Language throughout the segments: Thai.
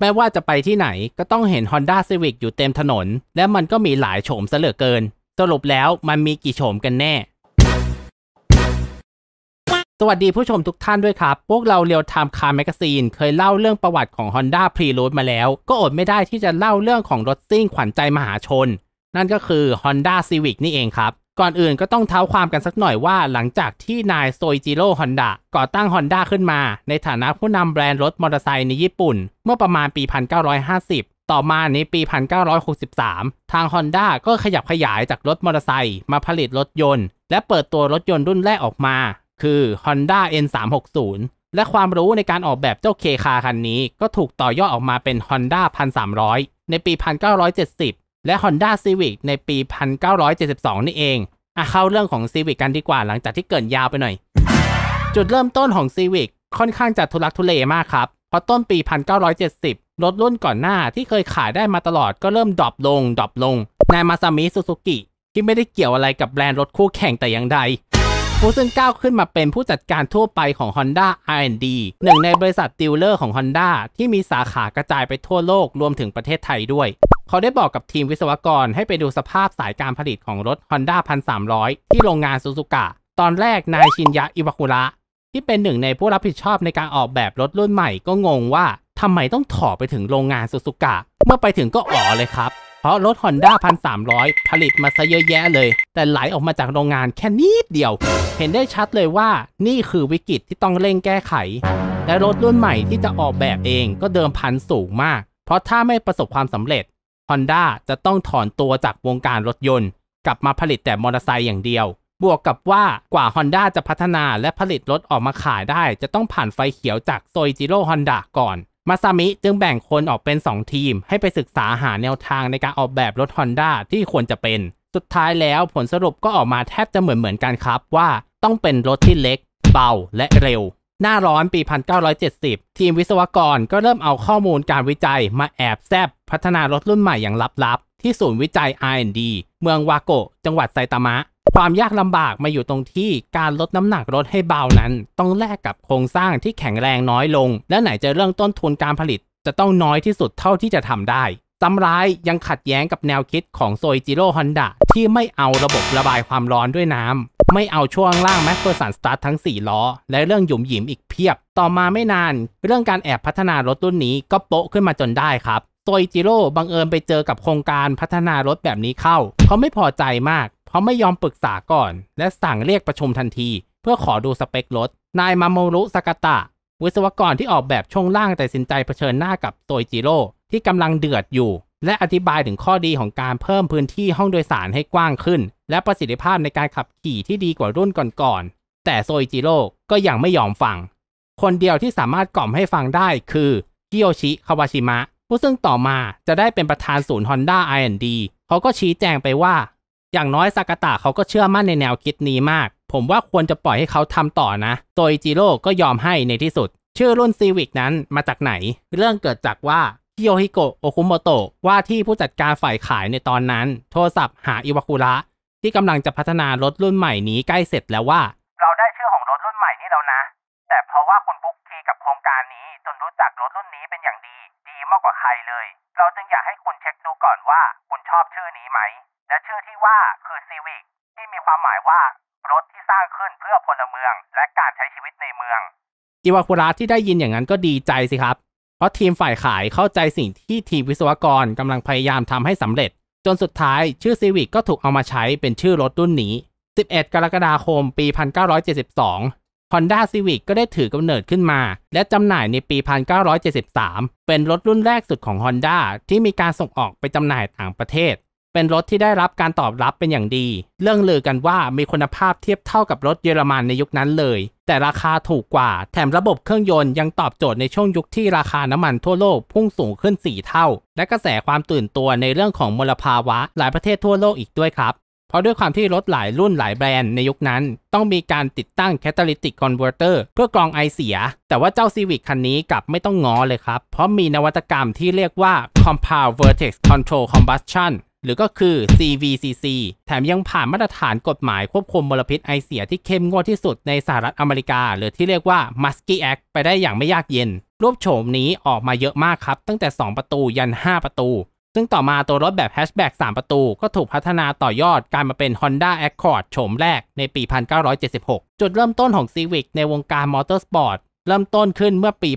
ไม่ว่าจะไปที่ไหนก็ต้องเห็น Honda Civic อยู่เต็มถนน และมันก็มีหลายโฉมเสลือเกิน สรุปแล้วมันมีกี่โฉมกันแน่ สวัสดีผู้ชมทุกท่านด้วยครับ พวกเราเรียวไทม์คาร์แมกซีนเคยเล่าเรื่องประวัติของ Honda p r e l o a d มาแล้ว ก็อดไม่ได้ที่จะเล่าเรื่องของรถซิ่งขวัญใจมหาชน นั่นก็คือ Honda Civic นี่เองครับก่อนอื่นก็ต้องเท้าความกันสักหน่อยว่า หลังจากที่นายโซิจิโร่ฮอนดะก่อตั้งฮอนด้าขึ้นมา ในฐานะผู้นำแบรนด์รถมอเตอร์ไซค์ในญี่ปุ่นเมื่อประมาณปี 1950 ต่อมาในปี 1963 ทางฮอนด้าก็ขยับขยายจากรถมอเตอร์ไซค์มาผลิตรถยนต์ และเปิดตัวรถยนต์รุ่นแรกออกมา คือ Honda N360 และความรู้ในการออกแบบเจ้าเคคาคันนี้ก็ถูกต่อยอดออกมาเป็น Honda 1300 ในปี 1970 และ Honda Civic ในปี 1972 นี่เองอะเข้าเรื่องของซีวิกกันดีกว่าหลังจากที่เกินยาวไปหน่อย จุดเริ่มต้นของซีวิกค่อนข้างจะทุลักทุเลมากครับเพราะต้นปี 1970 รถรุ่นก่อนหน้าที่เคยขายได้มาตลอด ก็เริ่มดรอปลงดรอปลงนายมาซามิซูซูกิที่ไม่ได้เกี่ยวอะไรกับแบรนด์รถคู่แข่งแต่อย่างใดฟูซึนก้าวขึ้นมาเป็นผู้จัดการทั่วไปของ Honda R&D หนึ่งในบริษัทดีลเลอร์ของ Honda ที่มีสาขากระจายไปทั่วโลกรวมถึงประเทศไทยด้วยเขาได้บอกกับทีมวิศวกรให้ไปดูสภาพสายการผลิตของรถ Honda 1300 ที่โรงงานซูซูกะตอนแรกนายชินยะอิวาคุระที่เป็นหนึ่งในผู้รับผิดชอบในการออกแบบรถรุ่นใหม่ก็งงว่าทำไมต้องถอไปถึงโรงงานซูซูกะเมื่อไปถึงก็อ๋อเลยครับเพราะรถ Honda 1300 ผลิตมาซะเยอะแยะเลย แต่ไหลออกมาจากโรงงานแค่นิดเดียว เห็นได้ชัดเลยว่านี่คือวิกฤตที่ต้องเร่งแก้ไข และรถรุ่นใหม่ที่จะออกแบบเองก็เดิมพันสูงมาก เพราะถ้าไม่ประสบความสำเร็จ Honda จะต้องถอนตัวจากวงการรถยนต์ กลับมาผลิตแต่มอเตอร์ไซค์อย่างเดียว บวกกับว่ากว่า Honda จะพัฒนาและผลิตรถออกมาขายได้จะต้องผ่านไฟเขียวจากโซยจิโร่ฮอนดาก่อนมาซามิจึงแบ่งคนออกเป็น 2 ทีม ให้ไปศึกษา หาแนวทางในการออกแบบรถ Honda ที่ควรจะเป็น สุดท้ายแล้ว ผลสรุปก็ออกมาแทบจะเหมือนเหมือนกันครับว่าต้องเป็นรถที่เล็ก เบา และเร็ว หน้าร้อนปี 1970 ทีมวิศวกรก็เริ่มเอาข้อมูลการวิจัยมาแอบแซบพัฒนารถรุ่นใหม่อย่างลับๆที่ศูนย์วิจัย R&D เมืองวาโกะจังหวัดไซตามะความยากลำบากมาอยู่ตรงที่การลดน้ำหนักรถให้เบานั้น ต้องแลกกับโครงสร้างที่แข็งแรงน้อยลง และไหนจะเรื่องต้นทุนการผลิต จะต้องน้อยที่สุดเท่าที่จะทำได้ตำร้ายยังขัดแย้งกับแนวคิดของโซยจิโร่ฮอนดะที่ไม่เอาระบบระบายความร้อนด้วยน้ำไม่เอาช่วงล่างแมคเฟอร์สันสตาร์ททั้ง 4 ล้อ และเรื่องหยุมหยิมอีกเพียบต่อมาไม่นาน เรื่องการแอบพัฒนารถรุ่นนี้ก็โปะขึ้นมาจนได้ครับโซยจิโร่บังเอิญไปเจอกับโครงการพัฒนารถแบบนี้เข้าเขาไม่พอใจมากเขาไม่ยอมปรึกษาก่อน และสั่งเรียกประชุมทันที เพื่อขอดูสเปครถนายมาโมรุสากตะ วิศวกรที่ออกแบบช่วงล่างแต่สินใจเผชิญหน้ากับโตยจิโร่ที่กำลังเดือดอยู่ และอธิบายถึงข้อดีของการเพิ่มพื้นที่ห้องโดยสารให้กว้างขึ้น และประสิทธิภาพในการขับขี่ที่ดีกว่ารุ่นก่อนๆแต่โซยจิโร่ก็ยังไม่ยอมฟัง คนเดียวที่สามารถกล่อมให้ฟังได้ คือกิโยชิคาวาชิมะ ผู้ซึ่งต่อมาจะได้เป็นประธานศูนย์ฮอ o n d นดีเขาก็ชี้แจงไปว่าอย่างน้อยซากาตะเขาก็เชื่อมั่นในแนวคิดนี้มาก ผมว่าควรจะปล่อยให้เขาทำต่อนะโตอิจิโร่ก็ยอมให้ในที่สุด ชื่อรุ่นซีวิกนั้นมาจากไหน เรื่องเกิดจากว่าโยฮิโกะโอคุโมโตะว่าที่ผู้จัดการฝ่ายขายในตอนนั้น โทรศัพท์หาอิวาคุระ ที่กำลังจะพัฒนารถรุ่นใหม่นี้ใกล้เสร็จแล้วว่า เราได้ชื่อของรถรุ่นใหม่นี้แล้วนะ แต่เพราะว่าคุณบุ๊กคีกับโครงการนี้จนรู้จักรถรุ่นนี้เป็นอย่างดี ดีมากกว่าใครเลย เราจึงอยากให้คุณเช็คดูก่อนว่า คุณชอบชื่อนี้ไหมและชื่อที่ว่าคือซีวิกที่มีความหมายว่า รถที่สร้างขึ้นเพื่อพลเมือง และการใช้ชีวิตในเมือง อิวาคุระที่ได้ยินอย่างนั้นก็ดีใจสิครับ เพราะทีมฝ่ายขายเข้าใจสิ่งที่ทีมวิศวกรกำลังพยายามทำให้สำเร็จ จนสุดท้ายชื่อซีวิกก็ถูกเอามาใช้เป็นชื่อรถรุ่นนี้ 11 กรกฎาคมปี 1972 Honda Civic ก็ได้ถือกำเนิดขึ้นมาและจำหน่ายในปี1973 เป็นรถรุ่นแรกสุดของ Honda ที่มีการส่งออกไปจำหน่ายต่างประเทศเป็นรถที่ได้รับการตอบรับเป็นอย่างดี เรื่องลือกันว่ามีคุณภาพเทียบเท่ากับรถเยอรมันในยุคนั้นเลย แต่ราคาถูกกว่า แถมระบบเครื่องยนต์ยังตอบโจทย์ในช่วงยุคที่ราคาน้ำมันทั่วโลกพุ่งสูงขึ้น 4 เท่า และกระแสความตื่นตัวในเรื่องของมลภาวะ หลายประเทศทั่วโลกอีกด้วยครับ เพราะด้วยความที่รถหลายรุ่นหลายแบรนด์ในยุคนั้นต้องมีการติดตั้งลิติกคอนเวอร์เตอร์เพื่อกรองไอเสีย แต่ว่าเจ้าซีวิคคันนี้กลับไม่ต้องงอเลยครับ เพราะมีนวัตกรรมที่เรียกว่า compound vertex control combustion หรือก็คือ CVCC แถมยังผ่านมาตรฐานกฎหมายควบคุมมลพิษไอเสียที่เข้มงวดที่สุดในสหรัฐอเมริกา หรือที่เรียกว่า m u s k i e Act ไปได้อย่างไม่ยากเย็น รูปโฉมนี้ออกมาเยอะมากครับ ตั้งแต่ 2 ประตูยัน 5 ประตู ซึ่งต่อมาตัวรถแบบแฮชแบ็ก3ประตู ก็ถูกพัฒนาต่อยอดกลายมาเป็น Honda Accord โฉมแรกในปี 1976 จุดเริ่มต้นของ Civic ในวงการมอเตอร์สปอร์ตเริ่มต้นขึ้นเมื่อปี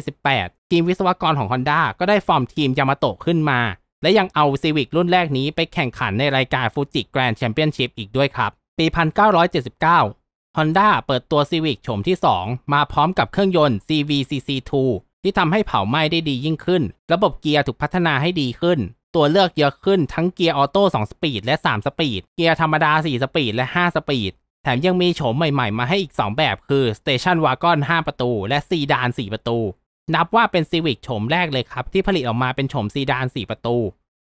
1978 ทีมวิศวกรของ Honda ก็ได้ฟอร์มทีมยามาโตะขึ้นมาและยังเอาซีวิกรุ่นแรกนี้ไปแข่งขันในรายการฟูจิแกรนด์แชมเปี้ยนชิพอีกด้วยครับ ปี 1979 Honda เปิดตัวซีวิกโฉมที่ 2 มาพร้อมกับเครื่องยนต์ CVCC2 ที่ทำให้เผาไหม้ได้ดียิ่งขึ้น ระบบเกียร์ถูกพัฒนาให้ดีขึ้น ตัวเลือกเยอะขึ้นทั้งเกียร์ออโต้2สปีดและ 3 สปีดเกียร์ธรรมดา 4 สปีดและ 5 สปีด แถมยังมีโฉมใหม่ๆมาให้อีก2แบบคือ Station Wagon 5ประตู และซีดาน4ประตูนับว่าเป็นซีวิกโฉมแรกเลยครับ ที่ผลิตออกมาเป็นโฉมซีดาน 4 ประตู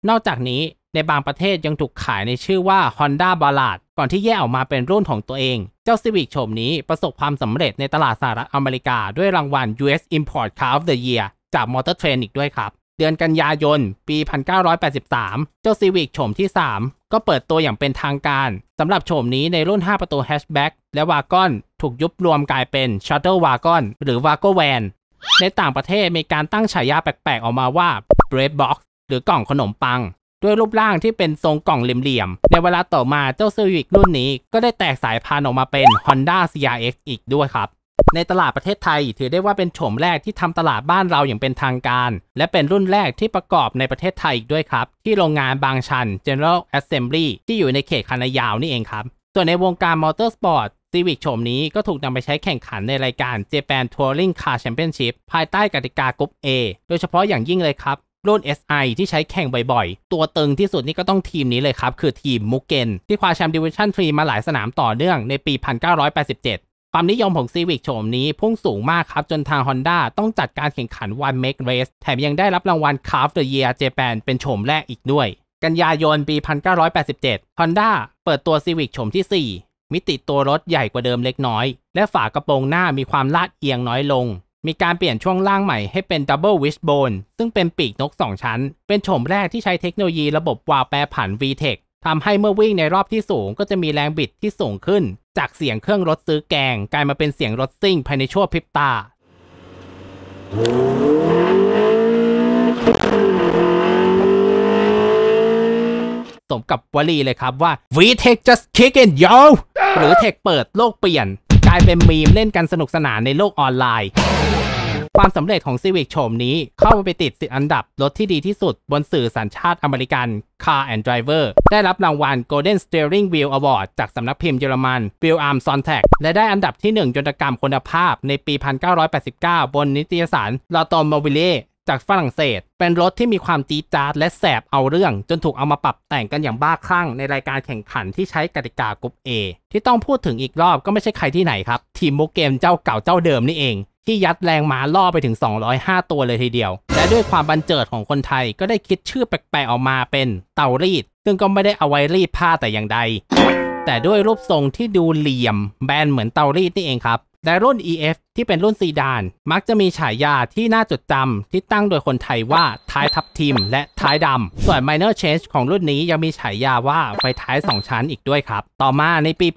นอกจากนี้ในบางประเทศยังถูกขายในชื่อว่า Honda Ballad ก่อนที่แยกออกมาเป็นรุ่นของตัวเอง เจ้าซีวิกโฉมนี้ประสบความสำเร็จในตลาดสหรัฐอเมริกาด้วยรางวัล US Import Car of the Year จาก Motor Trend อีกด้วยครับ เดือนกันยายน ปี 1983 เจ้าซีวิกโฉมที่ 3 ก็เปิดตัวอย่างเป็นทางการสำหรับโฉมนี้ในรุ่น 5 ประตู Hatchback และวากอน ถูกยุบรวมกลายเป็น Shuttle Wagon หรือ Wago Van ในต่างประเทศมีการตั้งฉายาแปลกๆออกมาว่า bread box หรือกล่องขนมปัง ด้วยรูปร่างที่เป็นทรงกล่องเหลี่ยมๆ ในเวลาต่อมาเจ้าซีวิกรุ่นนี้ ก็ได้แตกสายพันธุ์ออกมาเป็น Honda CRX อีกด้วยครับ ในตลาดประเทศไทยถือได้ว่าเป็นโฉมแรกที่ทำตลาดบ้านเราอย่างเป็นทางการ และเป็นรุ่นแรกที่ประกอบในประเทศไทยอีกด้วยครับที่โรงงานบางชัน General Assembly ที่อยู่ในเขตคานายาวนี่เองครับ ส่วนในวงการมอเตอร์สปอร์ตซีวิกโฉมนี้ก็ถูกนำไปใช้แข่งขันในรายการ Japan Touring Car Championship ภายใต้กติกากรุ๊ป A โดยเฉพาะอย่างยิ่งเลยครับ รุ่น SI ที่ใช้แข่งบ่อยๆตัวตึงที่สุดนี่ก็ต้องทีมนี้เลยครับ คือทีมมุกเกนที่คว้าแชมป์ดิวิชั่น3มาหลายสนามต่อเนื่องในปี 1987 ความนิยมของซีวิกโฉมนี้พุ่งสูงมากครับ จนทาง Honda ต้องจัดการแข่งขัน One Make Race แถมยังได้รับรางวัล Car of the Year Japan เป็นโฉมแรกอีกด้วยกันยายนปี 1987 Honda เปิดตัวซีวิกโฉมที่4มิติตัวรถใหญ่กว่าเดิมเล็กน้อย และฝากระโปรงหน้ามีความลาดเอียงน้อยลง มีการเปลี่ยนช่วงล่างใหม่ให้เป็น Double Wishbone ซึ่งเป็นปีกนก 2 ชั้น เป็นโฉมแรกที่ใช้เทคโนโลยีระบบวาวแปรผัน VTEC ทำให้เมื่อวิ่งในรอบที่สูงก็จะมีแรงบิดที่สูงขึ้น จากเสียงเครื่องรถซื้อแกงกลายมาเป็นเสียงรถซิ่งภายในชั่วพริบตามกับวลีเลยครับว่า we take just kick i n g yo หรือเทคเปิดโลกเปลี่ยน กลายเป็นมีมเล่นกันสนุกสนานในโลกออนไลน์ ความสำเร็จของซีวิกโฉมนี้ เข้าไปติดสิอันดับรถที่ดีที่สุดบนสื่อสัญชาติอเมริกัน Car and Driver ได้รับรางวัล Golden Steering Wheel Award จากสำนักพิมพ์เยอรมัน Wheel Arm Sontag และได้อันดับที่1จนตกรรมคุณภาพในปี 1989 บนนิตยสาร l a u t o m o b i l e จากฝรั่งเศส เป็นรถที่มีความจี๊ดจ๊าดและแสบเอาเรื่องจนถูกเอามาปรับแต่งกันอย่างบ้าคลั่งในรายการแข่งขันที่ใช้กติกากรุ๊ป A ที่ต้องพูดถึงอีกรอบก็ไม่ใช่ใครที่ไหนครับ ทีมมุกเกมเจ้าเก่าเจ้าเดิมนี่เอง ที่ยัดแรงม้าล่อไปถึง 205 ตัวเลยทีเดียว และด้วยความบันเจิดของคนไทยก็ได้คิดชื่อแปลกๆออกมาเป็นเตารีด ซึ่งก็ไม่ได้เอาไว้รีดผ้าแต่อย่างใดแต่ด้วยรูปทรงที่ดูเหลี่ยม แบนเหมือนเตารีดนี่เองครับในรุ่น EF ที่เป็นรุ่นซีดาน มักจะมีฉายาที่น่าจดจำที่ตั้งโดยคนไทยว่าท้ายทับทิมและท้ายดำ ส่วน Minor Change ของรุ่นนี้ยังมีฉายาว่าไฟท้าย 2 ชั้นอีกด้วยครับ ต่อมาในปี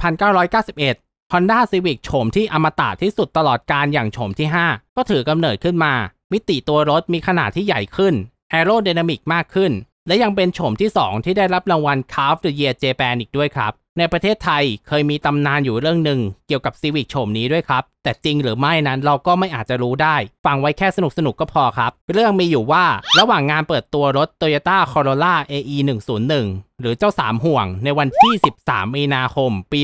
1991 Honda Civic โฉมที่อมตะที่สุดตลอดการอย่างโฉมที่ 5 ก็ถือกำเนิดขึ้นมา มิติตัวรถมีขนาดที่ใหญ่ขึ้นแอโรไดนามิกมากขึ้นและยังเป็นโฉมที่ 2 ที่ได้รับรางวัล์ฟเดอะเยียร์เจแปนอีกด้วยครับ ในประเทศไทยเคยมีตำนานอยู่เรื่องหนึ่งเกี่ยวกับซีวิกโฉมนี้ด้วยครับ แต่จริงหรือไม่นั้นเราก็ไม่อาจจะรู้ได้ ฟังไว้แค่สนุกสนุกก็พอครับ เรื่องมีอยู่ว่าระหว่างงานเปิดตัวรถ Toyota Corolla AE 101หรือเจ้าสามห่วง ในวันที่ 13 มีนาคมปี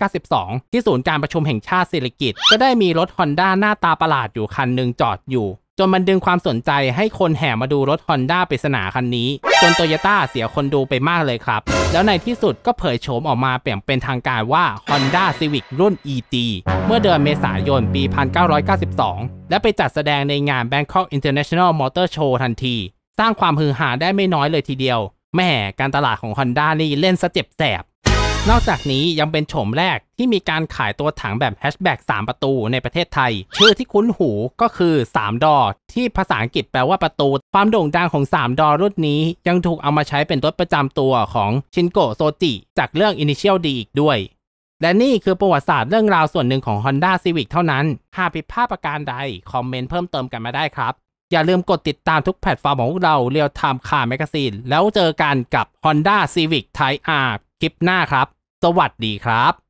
1992 ที่ศูนย์การประชุมแห่งชาติสิริกิต์ก็ได้มีรถ Honda หน้าตาประหลาดอยู่คันหนึ่งจอดอยู่จนมันดึงความสนใจให้คนแห่มาดูรถ Honda ปริศนาคันนี้ จนโตโยต้าเสียคนดูไปมากเลยครับ แล้วในที่สุดก็เผยโฉมออกมาเปลี่ยนเป็นทางการว่า Honda Civic รุ่น ET เมื่อเดือนเมษายนปี 1992 และไปจัดแสดงในงาน Bangkok International Motor Show ทันที สร้างความฮือฮาได้ไม่น้อยเลยทีเดียวแม่การตลาดของ Honda นี่เล่นซะเจ็บแสบนอกจากนี้ยังเป็นโฉมแรกที่มีการขายตัวถังแบบแฮชแบ็ก3ประตูในประเทศไทย ชื่อที่คุ้นหูก็คือ 3 ดอที่ภาษาอังกฤษแปลว่าประตู ความโด่งดังของ 3 ดอรุ่นนี้ยังถูกเอามาใช้เป็นรถประจำตัวของชินโกโซจิจากเรื่อง Initial D อีกด้วย และนี่คือประวัติศาสตร์เรื่องราวส่วนหนึ่งของ Honda Civic เท่านั้น หากผิดพลาดประการใดคอมเมนต์เพิ่มเติมกันมาได้ครับอย่าลืมกดติดตามทุกแพลตฟอร์มของเราเรียวไทม์คาร์แมกซีนแล้วเจอกันกับ Honda Civic Type R คลิปหน้าครับสวัสดีครับ